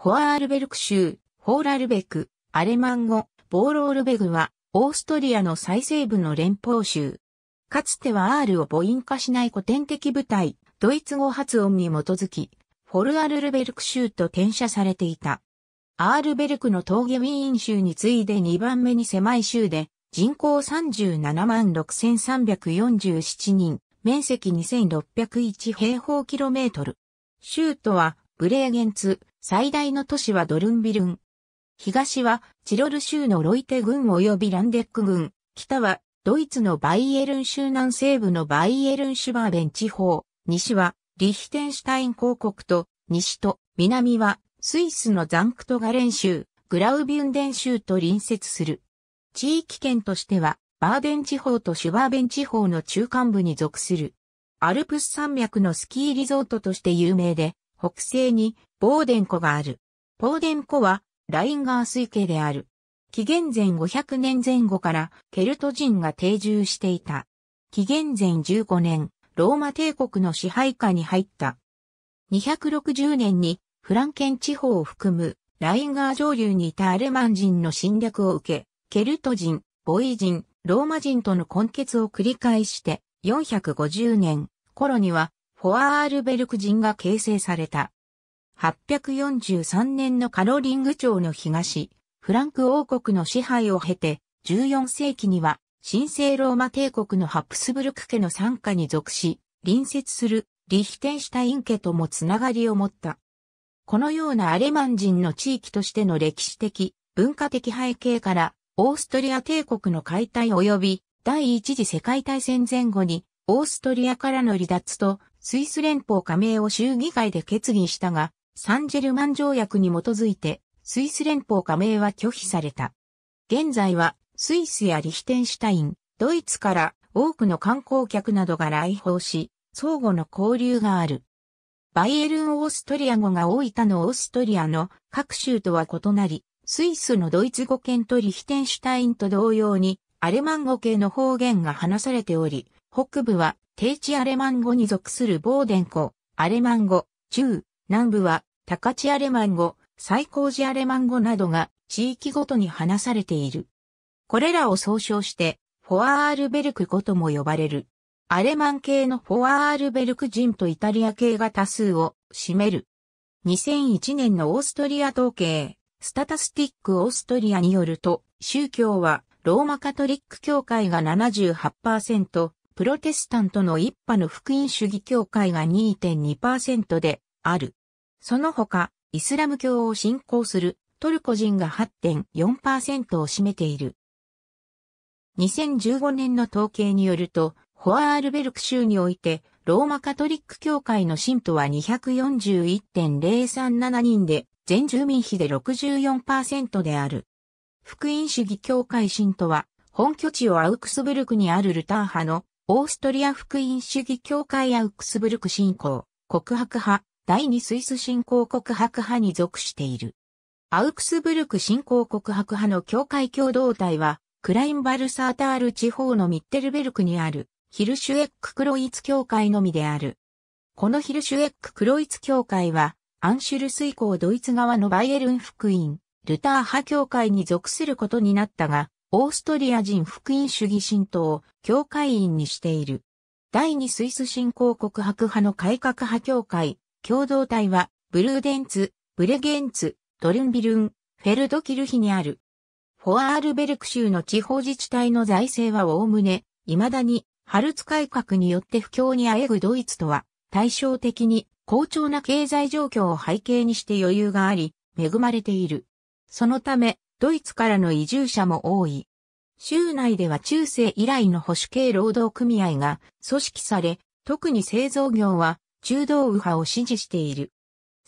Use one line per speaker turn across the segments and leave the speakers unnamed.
ホアールベルク州、ホーラルベク、アレマン語、ボーロールベグは、オーストリアの最西部の連邦州。かつては R を母音化しない古典的部隊、ドイツ語発音に基づき、フォルアルルベルク州と転写されていた。アールベルクの峠ウィーン州に次いで2番目に狭い州で、人口37万6347人、面積2601平方キロメートル。州都は、ブレーゲンツ、最大の都市はドルンビルン。東はチロル州のロイテ郡及びランデック郡、北はドイツのバイエルン州南西部のバイエルンシュバーベン地方、西はリヒテンシュタイン公国と西と南はスイスのザンクトガレン州、グラウビュンデン州と隣接する。地域圏としてはバーデン地方とシュバーベン地方の中間部に属する。アルプス山脈のスキーリゾートとして有名で、北西にボーデン湖がある。ボーデン湖は、ラインガー水系である。紀元前500年前後からケルト人が定住していた。紀元前15年、ローマ帝国の支配下に入った。260年にフランケン地方を含むラインガー上流にいたアルマン人の侵略を受け、ケルト人、ボイ人、ローマ人との混血を繰り返して、450年頃にはフォアールベルク人が形成された。843年のカロリング朝の東、フランク王国の支配を経て、14世紀には、神聖ローマ帝国のハプスブルク家の参加に属し、隣接するリヒテンシュタイン家ともつながりを持った。このようなアレマン人の地域としての歴史的、文化的背景から、オーストリア帝国の解体及び第一次世界大戦前後に、オーストリアからの離脱とスイス連邦加盟を衆議会で決議したが、サンジェルマン条約に基づいて、スイス連邦加盟は拒否された。現在は、スイスやリヒテンシュタイン、ドイツから多くの観光客などが来訪し、相互の交流がある。バイエルン・オーストリア語が大分のオーストリアの各州とは異なり、スイスのドイツ語圏とリヒテンシュタインと同様に、アレマン語系の方言が話されており、北部は低地アレマン語に属するボーデン語、アレマン語、中、南部は高地アレマン語、最高寺アレマン語などが地域ごとに話されている。これらを総称して、フォアールベルク語とも呼ばれる。アレマン系のフォアールベルク人とイタリア系が多数を占める。2001年のオーストリア統計、スタタスティックオーストリアによると、宗教はローマカトリック教会が78%、プロテスタントの一派の福音主義教会が2.2%である。その他、イスラム教を信仰するトルコ人が8.4%を占めている。2015年の統計によると、ホアールベルク州において、ローマカトリック教会の信徒は241.037人で、全住民比で64%である。福音主義教会信徒は、本拠地をアウクスブルクにあるルター派のオーストリア福音主義教会アウクスブルク信仰、告白派、第二スイス新興国白派に属している。アウクスブルク新興国白派の教会共同体は、クラインバルサータール地方のミッテルベルクにある、ヒルシュエック・クロイツ教会のみである。このヒルシュエック・クロイツ教会は、アンシュルス以降ドイツ側のバイエルン福音、ルター派教会に属することになったが、オーストリア人福音主義神道を教会員にしている。第二スイス新興国白派の改革派教会、共同体は、ブルーデンツ、ブレゲンツ、ドルンビルン、フェルドキルヒにある。フォアールベルク州の地方自治体の財政はおおむね、未だに、ハルツ改革によって不況にあえぐドイツとは、対照的に、好調な経済状況を背景にして余裕があり、恵まれている。そのため、ドイツからの移住者も多い。州内では中世以来の保守系労働組合が組織され、特に製造業は中道右派を支持している。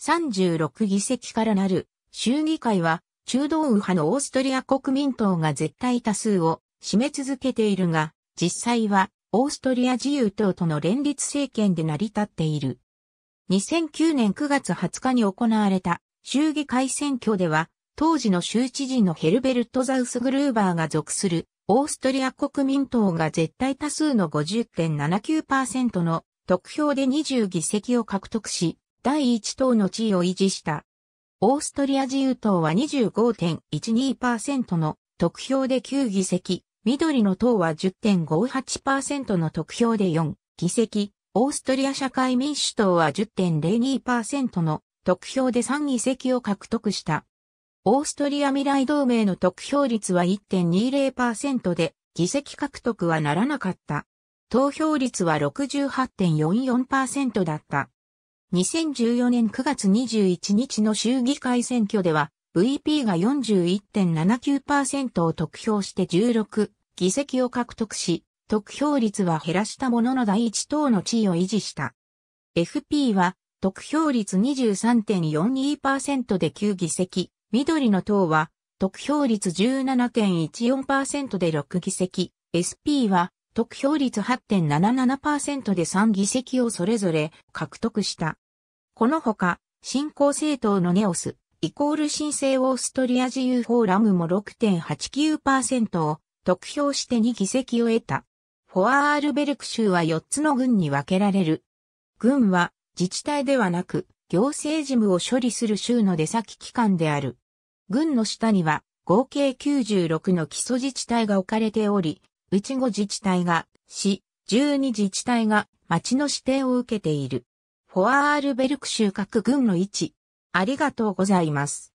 36議席からなる州議会は中道右派のオーストリア国民党が絶対多数を占め続けているが、実際はオーストリア自由党との連立政権で成り立っている。2009年9月20日に行われた州議会選挙では、当時の州知事のヘルベルト・ザウス・グルーバーが属するオーストリア国民党が絶対多数の50.79%の得票で20議席を獲得し、第1党の地位を維持した。オーストリア自由党は25.12%の得票で9議席、緑の党は10.58%の得票で4議席、オーストリア社会民主党は10.02%の得票で3議席を獲得した。オーストリア未来同盟の得票率は1.20%で、議席獲得はならなかった。投票率は68.44%だった。2014年9月21日の衆議会選挙では、VP が41.79%を得票して16議席を獲得し、得票率は減らしたものの第一党の地位を維持した。FP は得票率23.42%で9議席、緑の党は得票率17.14%で6議席、SP は得票率8.77%で3議席をそれぞれ獲得した。このほか、新興政党のネオス、イコール新生オーストリア自由フォーラムも6.89%を得票して2議席を得た。フォアールベルク州は4つの軍に分けられる。軍は自治体ではなく行政事務を処理する州の出先機関である。軍の下には合計96の基礎自治体が置かれており、うち5自治体が、市、12自治体が、町の指定を受けている。フォアールベルク州各郡の位置。ありがとうございます。